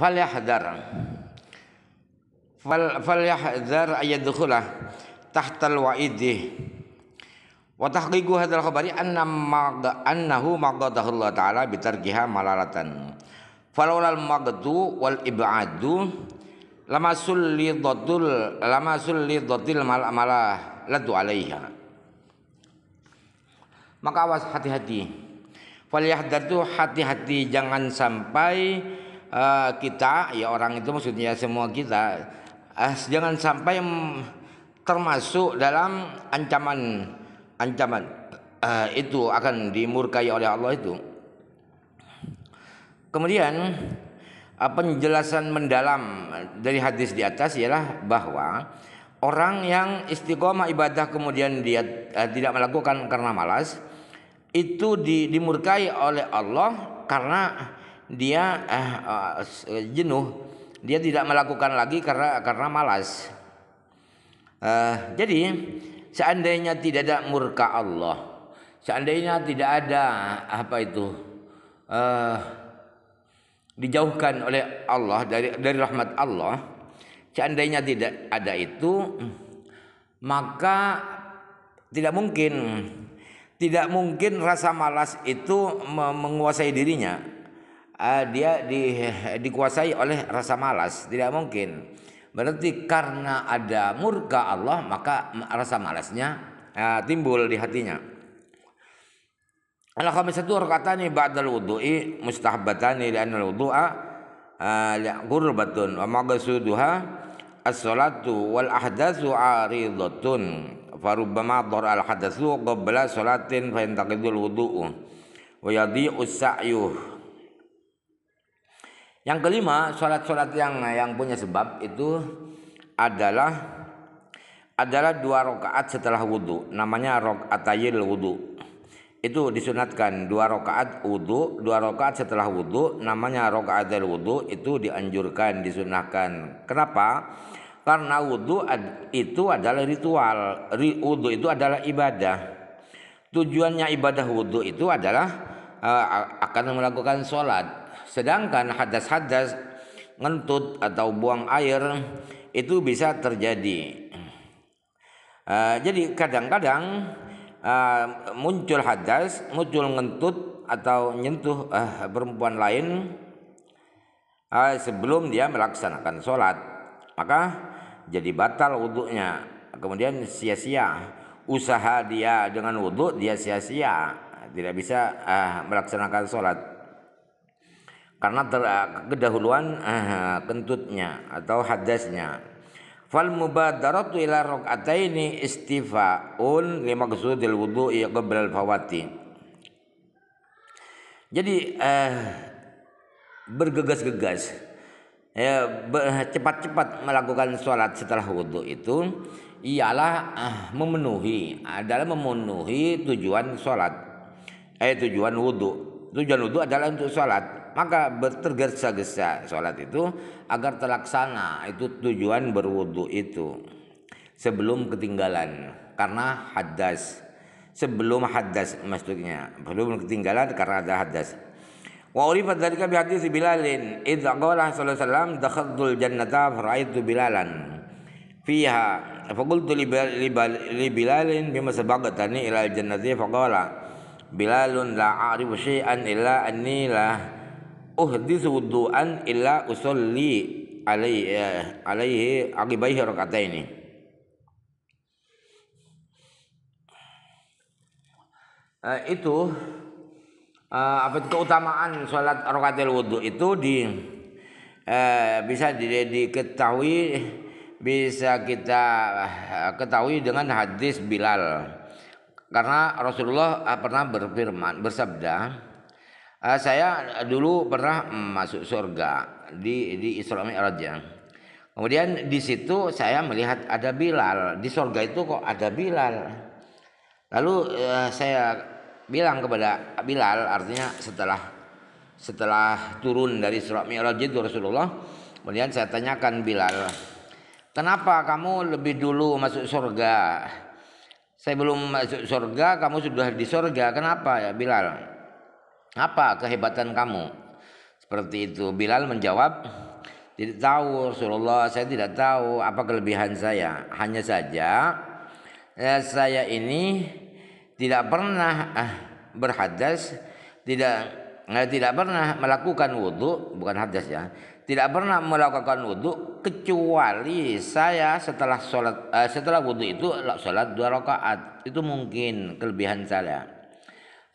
falyahdar fal falyahdar ayadkhulah tahtal wa'idih wa tahqiqu hadzal khabari anna annahu maghdahu Allah taala tarjiha malalatan falawlal maqdu wal ib'adu lama sullidatul lama sullidatil mal malah ladu alaiha maka awas hati-hati falyahdar itu hati-hati jangan sampai uh, kita ya orang itu maksudnya semua kita uh, jangan sampai termasuk dalam ancaman ancaman uh, itu akan dimurkai oleh Allah itu. Kemudian penjelasan mendalam dari hadis di atas ialah bahwa orang yang istiqomah ibadah kemudian dia eh, tidak melakukan karena malas itu di, dimurkai oleh Allah karena dia eh, eh, jenuh, dia tidak melakukan lagi karena karena malas. Eh, jadi seandainya tidak ada murka Allah, seandainya tidak ada apa itu eh, dijauhkan oleh Allah dari dari rahmat Allah, seandainya tidak ada itu maka tidak mungkin tidak mungkin rasa malas itu menguasai dirinya uh, dia di, dikuasai oleh rasa malas tidak mungkin berarti karena ada murka Allah maka rasa malasnya uh, timbul di hatinya al khamisatu rakatani ba'dal wudu'i mustahabbatani li'anna al wudu'a qurbatun ah, wa maqsuduha as-salatu wal ahdatsu aridatun farubbama dar al hadatsu qabla salatin fa yantaqidul wudu'u wa yadhi'u as yang kelima, sholat-sholat yang yang punya sebab itu adalah adalah dua rakaat setelah wudhu, namanya rakaatayil wudhu. Itu disunatkan dua rakaat wudhu, dua rakaat setelah wudhu, namanya rakaatil wudhu itu dianjurkan, disunahkan. Kenapa? Karena wudhu itu adalah ritual, wudhu itu adalah ibadah. Tujuannya ibadah wudhu itu adalah eh, akan melakukan sholat Sedangkan hadas-hadas ngentut atau buang air itu bisa terjadi. Uh, jadi kadang-kadang uh, muncul hadas, muncul ngentut atau nyentuh uh, perempuan lain uh, sebelum dia melaksanakan sholat. Maka jadi batal wudhunya. Kemudian sia-sia usaha dia dengan wudhu dia sia-sia tidak bisa uh, melaksanakan sholat karena ter, kedahuluan uh, kentutnya atau hadasnya fal mubadaratu ila rak'ataini istifaun li maqsudil wudhu'i qabla al fawati jadi eh, bergegas-gegas eh, cepat-cepat melakukan sholat setelah wudhu itu ialah uh, memenuhi adalah memenuhi tujuan sholat eh tujuan wudhu tujuan wudhu adalah untuk sholat maka tergesa-gesa sholat itu agar terlaksana itu tujuan berwudu itu sebelum ketinggalan karena hadas sebelum hadas maksudnya sebelum ketinggalan karena ada hadas wa urifat dzalika bi hadis bilalin idza qala sallallahu alaihi wasallam dakhadul jannata faraitu bilalan fiha faqultu li bilalin bima sabaqatani ila al jannati faqala bilalun la a'rifu shay'an illa anni la uhditsu wudhu'an illa usolli alaihi ya, alaihi aqibaihi rakataini uh, itu uh, apa keutamaan salat rakatil wudhu itu di uh, bisa di, diketahui bisa kita ketahui dengan hadis Bilal karena Rasulullah pernah berfirman bersabda Uh, saya eh, dulu pernah mm, masuk surga di di Isra Mi'raj ya. Kemudian di situ saya melihat ada Bilal. Di surga itu kok ada Bilal. Lalu uh, saya bilang kepada Bilal artinya setelah setelah turun dari Isra Mi'raj itu Rasulullah, kemudian saya tanyakan Bilal, "Kenapa kamu lebih dulu masuk surga?" Saya belum masuk surga, kamu sudah di surga. Kenapa ya Bilal? Apa kehebatan kamu? Seperti itu. Bilal menjawab, tidak tahu Rasulullah, saya tidak tahu apa kelebihan saya. Hanya saja ya, saya ini tidak pernah eh, berhadas, tidak eh, tidak pernah melakukan wudhu, bukan hadas ya. Tidak pernah melakukan wudhu kecuali saya setelah sholat eh, setelah wudhu itu sholat dua rakaat itu mungkin kelebihan saya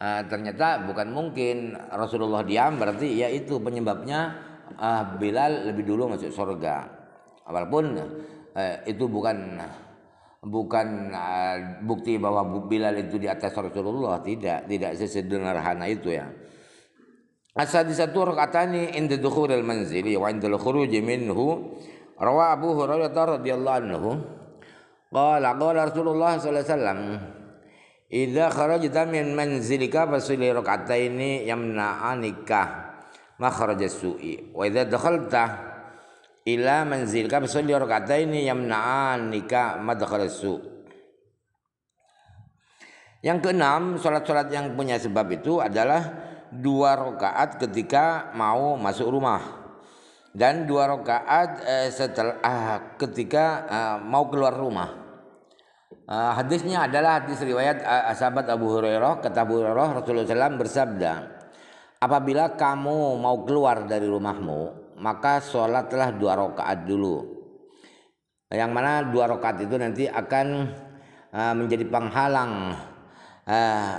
uh, ternyata bukan mungkin Rasulullah diam berarti ya itu penyebabnya uh, Bilal lebih dulu masuk surga walaupun uh, itu bukan bukan uh, bukti bahwa Bilal itu di atas Rasulullah tidak tidak sesederhana itu ya as satu rakatani inda dukhulil manzili wa inda khuruji minhu rawa Abu Hurairah radhiyallahu anhu qala qala Rasulullah sallallahu alaihi wasallam Idza kharajta min manzilika fasili rak'ataini nikah makhraja su'i wa idza dakhalta ila manzilika fasili rak'ataini yamna'anika madkhala su' Yang keenam, sholat-sholat yang punya sebab itu adalah dua rakaat ketika mau masuk rumah dan dua rakaat eh, setelah ah, ketika eh, mau keluar rumah. Eh, hadisnya adalah hadis riwayat uh, sahabat Abu Hurairah kata Abu Hurairah Rasulullah SAW bersabda apabila kamu mau keluar dari rumahmu maka sholatlah dua rakaat dulu yang mana dua rakaat itu nanti akan uh, menjadi penghalang uh,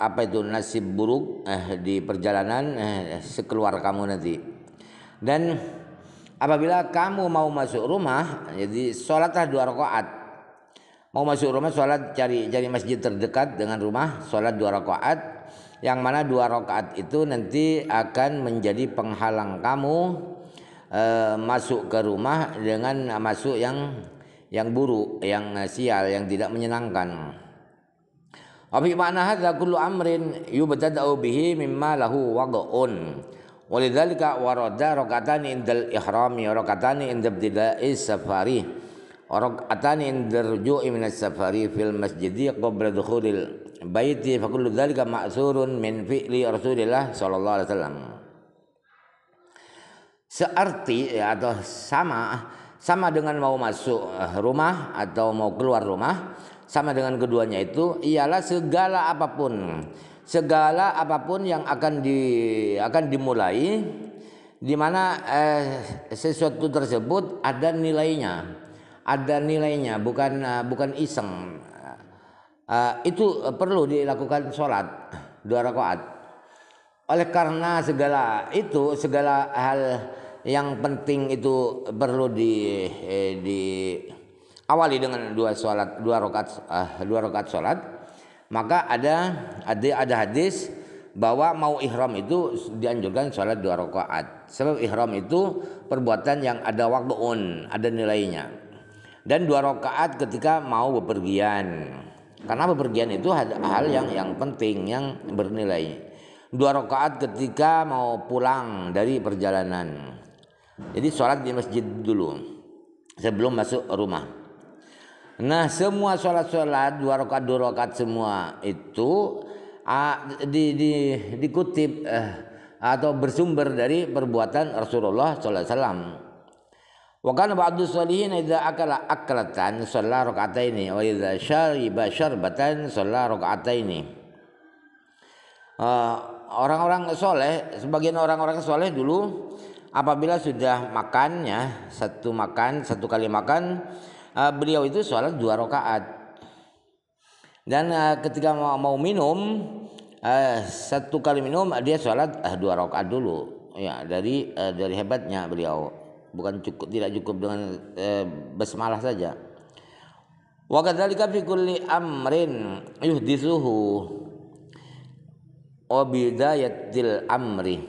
apa itu nasib buruk uh, di perjalanan uh, sekeluar kamu nanti dan apabila kamu mau masuk rumah jadi sholatlah dua rakaat mau masuk rumah sholat cari cari masjid terdekat dengan rumah sholat dua rakaat yang mana dua rakaat itu nanti akan menjadi penghalang kamu e, masuk ke rumah dengan masuk yang yang buruk, yang sial, yang tidak menyenangkan. Afi makna hadza kullu amrin yubtada'u bihi mimma lahu wad'un. Walidzalika warada rakatani indal ihrami rakatani indabtida'i safari. Orang عند الرجوع من السفر في المسجد قبل دخول البيت فكل ذلك مأثور من فعل رسول الله صلى الله عليه wasallam searti ya, atau sama sama dengan mau masuk eh, rumah atau mau keluar rumah sama dengan keduanya itu ialah segala apapun segala apapun yang akan di akan dimulai di mana eh, sesuatu tersebut ada nilainya ada nilainya bukan uh, bukan iseng uh, itu perlu dilakukan sholat dua rakaat oleh karena segala itu segala hal yang penting itu perlu di eh, di awali dengan dua sholat dua rakaat uh, dua rakaat sholat maka ada ada ada hadis bahwa mau ihram itu dianjurkan sholat dua rakaat sebab ihram itu perbuatan yang ada waktu on ada nilainya dan dua rakaat ketika mau bepergian. Karena bepergian itu hal yang yang penting yang bernilai. Dua rakaat ketika mau pulang dari perjalanan. Jadi sholat di masjid dulu sebelum masuk rumah. Nah semua sholat-sholat dua rakaat dua rakaat semua itu uh, di, di, dikutip uh, atau bersumber dari perbuatan Rasulullah SAW. Wa kana ba'du salihin idza akala akratan shalla rak'ataini wa idza syariba syarbatan shalla rak'ataini. orang-orang soleh, sebagian orang-orang soleh dulu apabila sudah makannya satu makan satu kali makan uh, beliau itu sholat dua rakaat dan uh, ketika mau, mau minum uh, satu kali minum dia sholat uh, dua rakaat dulu ya dari uh, dari hebatnya beliau bukan cukup tidak cukup dengan eh, basmalah saja wa kadzalika fi kulli amrin yuhdisuhu wa bidayatil amri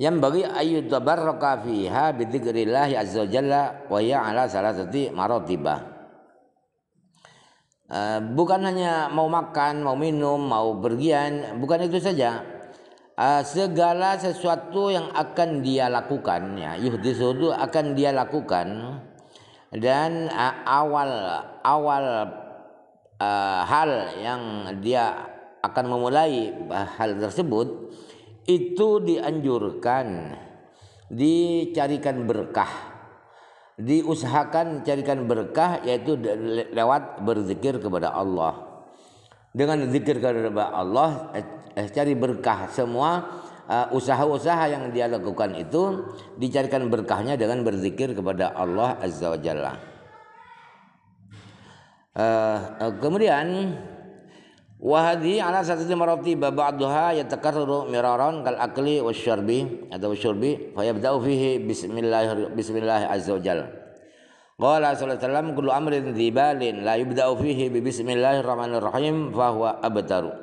yang bagi ayu tabarraka fiha bi dzikrillah azza jalla wa ya ala salasati maratiba eh, bukan hanya mau makan, mau minum, mau bergian, bukan itu saja uh, segala sesuatu yang akan dia lakukan ya yuhdisudu akan dia lakukan dan uh, awal awal uh, hal yang dia akan memulai hal tersebut itu dianjurkan dicarikan berkah diusahakan carikan berkah yaitu lewat berzikir kepada Allah dengan zikir kepada Allah eh, eh cari berkah semua eh, usaha-usaha yang dia lakukan itu dicarikan berkahnya dengan berzikir kepada Allah azza wajalla. Uh, eh, uh, kemudian wahadi ala satu lima roti yatakarru miraron kal akli wasyurbi atau wasyurbi fayabda'u fihi bismillah bismillah azza wajalla Qala sallallahu alaihi wasallam kullu amrin dzibalin la yubda'u fihi bi bismillahirrahmanirrahim fa huwa abtaru.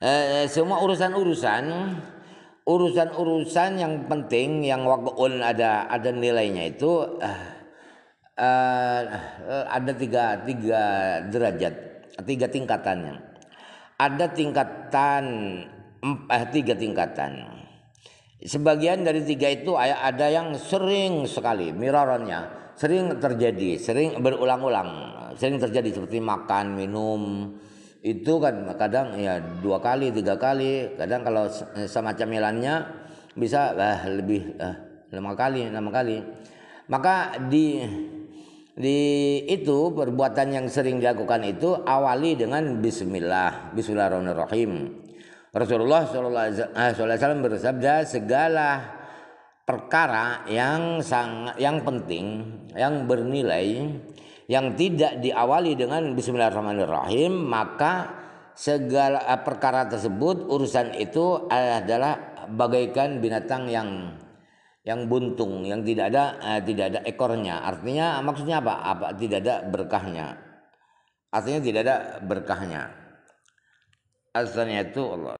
Eh, eh, semua urusan-urusan urusan-urusan yang penting yang wakun ada ada nilainya itu eh, eh, eh, ada tiga tiga derajat tiga tingkatannya ada tingkatan eh, tiga tingkatan Sebagian dari tiga itu ada yang sering sekali miraronnya sering terjadi, sering berulang-ulang, sering terjadi seperti makan, minum itu kan kadang ya dua kali, tiga kali, kadang kalau eh, semacam milannya bisa eh, lebih eh, lima kali, enam kali. Maka di di itu perbuatan yang sering dilakukan itu awali dengan bismillah, bismillahirrahmanirrahim. Rasulullah SAW eh, bersabda segala perkara yang sangat yang penting, yang bernilai, yang tidak diawali dengan Bismillahirrahmanirrahim maka segala eh, perkara tersebut urusan itu adalah bagaikan binatang yang yang buntung, yang tidak ada eh, tidak ada ekornya. Artinya maksudnya apa? Apa tidak ada berkahnya? Artinya tidak ada berkahnya. Asalnya itu Allah.